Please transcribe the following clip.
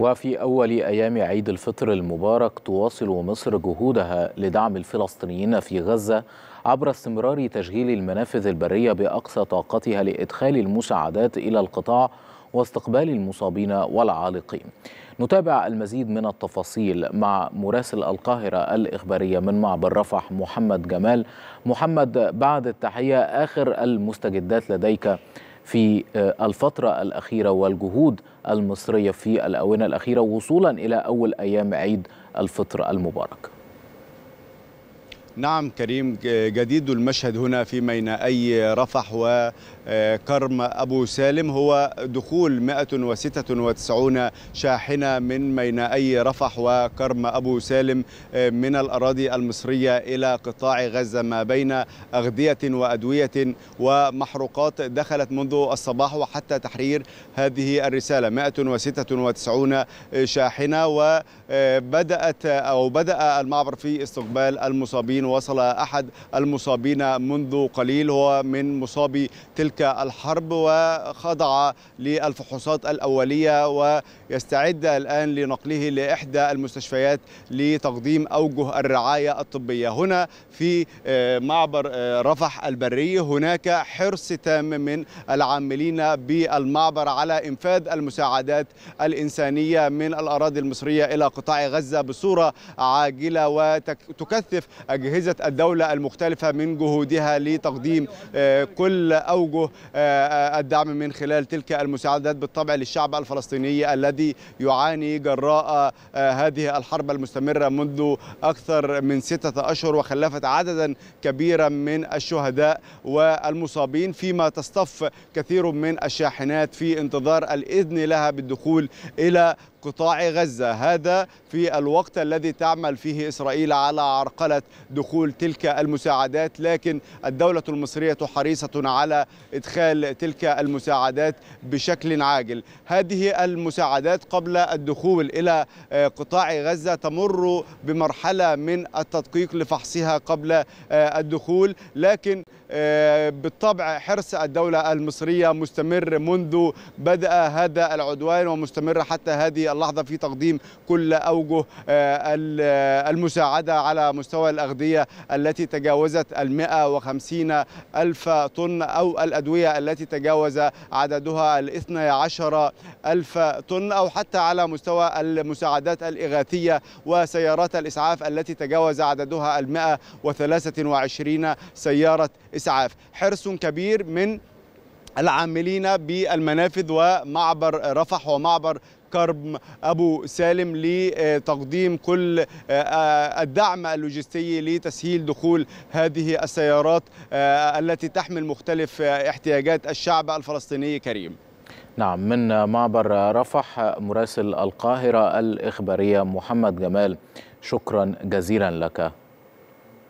وفي أول أيام عيد الفطر المبارك تواصل مصر جهودها لدعم الفلسطينيين في غزة عبر استمرار تشغيل المنافذ البرية بأقصى طاقتها لإدخال المساعدات إلى القطاع واستقبال المصابين والعالقين نتابع المزيد من التفاصيل مع مراسل القاهرة الإخبارية من معبر رفح محمد جمال محمد بعد التحية آخر المستجدات لديك في آه، الفترة الأخيرة والجهود المصرية في الأونة الأخيرة وصولا إلى أول أيام عيد الفطر المبارك نعم كريم جديد المشهد هنا في ميناء رفح وكرم أبو سالم هو دخول 196 شاحنة من ميناء رفح وكرم أبو سالم آه، من الأراضي المصرية إلى قطاع غزة ما بين أغذية وأدوية ومحروقات دخلت منذ الصباح وحتى تحرير هذه الرسالة 196 شاحنة وبدأت آه، أو بدأ المعبر في استقبال المصابين الذين وصل أحد المصابين منذ قليل هو من مصابي تلك الحرب وخضع للفحوصات الأولية ويستعد الآن لنقله لإحدى المستشفيات لتقديم أوجه الرعاية الطبية هنا في آه، معبر آه، رفح البري هناك حرص تام من العاملين بالمعبر على إنفاذ المساعدات الإنسانية من الأراضي المصرية إلى قطاع غزة بصورة عاجلة وتكثف أجهزة أجهزة الدولة المختلفة من جهودها لتقديم آه، كل أوجه آه، آه، الدعم من خلال تلك المساعدات بالطبع للشعب الفلسطيني الذي يعاني جراء هذه الحرب المستمرة منذ أكثر من ستة أشهر وخلفت عددا كبيرا من الشهداء والمصابين فيما تصطف كثير من الشاحنات في انتظار الإذن لها بالدخول إلى قطاع غزة هذا في الوقت الذي تعمل فيه إسرائيل على عرقلة دخول تلك المساعدات لكن الدولة المصرية حريصة على إدخال تلك المساعدات بشكل عاجل هذه المساعدات قبل الدخول إلى آه، قطاع غزة تمر بمرحلة من التدقيق لفحصها قبل آه، الدخول لكن بالطبع حرص الدولة المصرية مستمر منذ بدأ هذا العدوان ومستمر حتى هذه اللحظة في تقديم كل أوجه آه، المساعدة على مستوى الأغذية التي تجاوزت ال 150 ألف طن أو الأدوية التي تجاوز عددها ال 12 ألف طن أو حتى على مستوى المساعدات الإغاثية وسيارات الإسعاف التي تجاوز عددها ال 123 سيارة الإسعاف حرص كبير من العاملين بالمنافذ ومعبر رفح ومعبر كرب أبو سالم لتقديم كل آه، الدعم اللوجستي لتسهيل دخول هذه السيارات آه، التي تحمل مختلف احتياجات الشعب الفلسطيني كريم نعم من معبر رفح مراسل القاهرة الإخبارية محمد جمال شكرا جزيلا لك